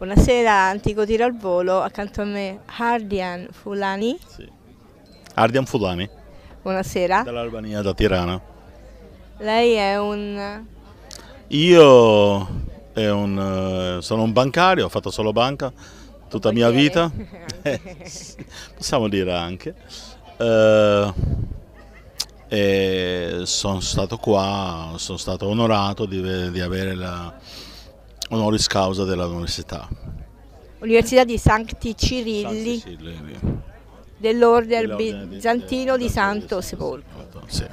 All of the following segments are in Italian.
Buonasera, Antico Tiro al Volo, accanto a me Hardian Fulani. Sì. Ardian Fulani. Buonasera. Dall'Albania, da Tirana. Lei è un... Io un, eh, sono un bancario, ho fatto solo banca tutta la mia vita, possiamo dire anche. Eh, sono stato qua, sono stato onorato di, di avere la honoris causa dell'università. Università di Sancti Cirilli, San Cirilli dell'Ordine Bizantino di, di Santo, Santo Sepolcro. Sì.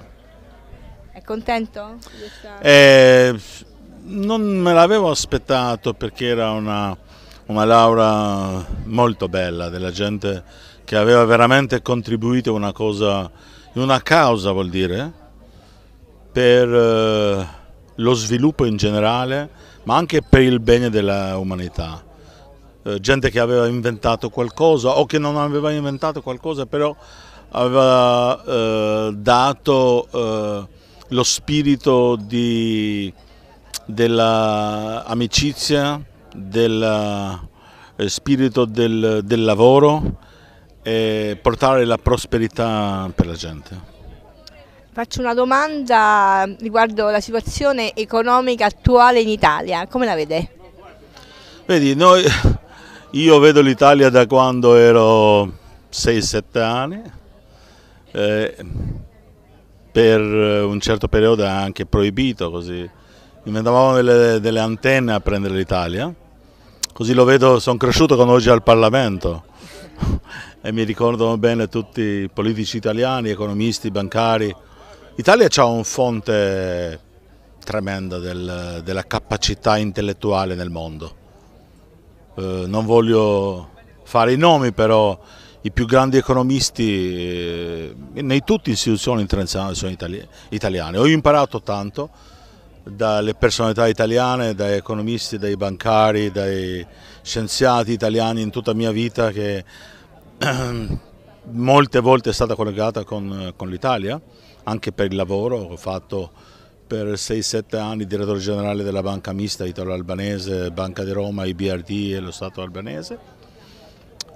È contento? Eh, non me l'avevo aspettato perché era una, una laurea molto bella della gente che aveva veramente contribuito una cosa, una causa vuol dire, per eh, lo sviluppo in generale ma anche per il bene dell'umanità. Eh, gente che aveva inventato qualcosa o che non aveva inventato qualcosa, però aveva eh, dato eh, lo spirito dell'amicizia, del eh, spirito del, del lavoro e portare la prosperità per la gente. Faccio una domanda riguardo la situazione economica attuale in Italia, come la vede? Vedi, noi, io vedo l'Italia da quando ero 6-7 anni, eh, per un certo periodo anche proibito così, inventavamo delle, delle antenne a prendere l'Italia, così lo vedo, sono cresciuto con oggi al Parlamento e mi ricordano bene tutti i politici italiani, economisti, bancari, L'Italia ha un fonte tremenda del, della capacità intellettuale nel mondo. Eh, non voglio fare i nomi, però i più grandi economisti eh, nei tutte le istituzioni internazionali sono itali italiane. Ho imparato tanto dalle personalità italiane, dai economisti, dai bancari, dai scienziati italiani in tutta la mia vita che molte volte è stata collegata con, con l'Italia, anche per il lavoro che ho fatto per 6-7 anni direttore generale della banca mista italo-albanese, Banca di Roma, IBRD e lo Stato albanese.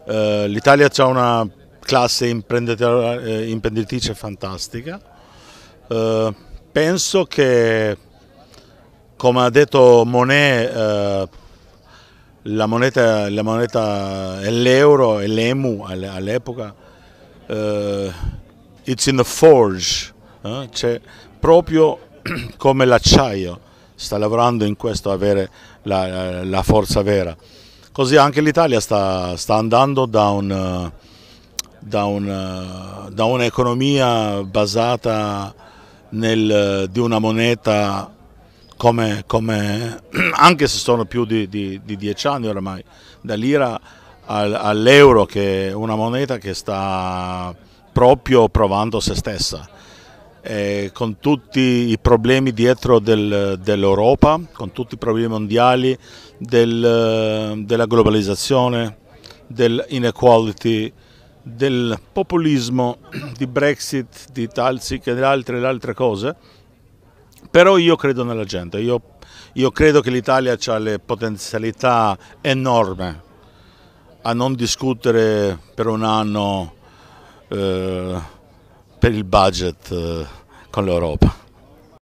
Eh, L'Italia ha una classe eh, imprenditrice fantastica, eh, penso che come ha detto Monet la moneta, la moneta l'euro e l'EMU all'epoca eh, It's in the forge, eh? cioè, proprio come l'acciaio sta lavorando in questo avere la, la forza vera. Così anche l'Italia sta, sta, andando da, un, da, un, da un'economia basata nel, di una moneta come, come, anche se sono più di, di, di dieci anni ormai, dall'ira all'euro che è una moneta che sta proprio provando se stessa. E con tutti i problemi dietro del, dell'Europa, con tutti i problemi mondiali, del, della globalizzazione, dell'inequality, del populismo, di Brexit, di Talsic e di altre, altre cose, però io credo nella gente, io, io credo che l'Italia ha le potenzialità enormi a non discutere per un anno eh, per il budget eh, con l'Europa.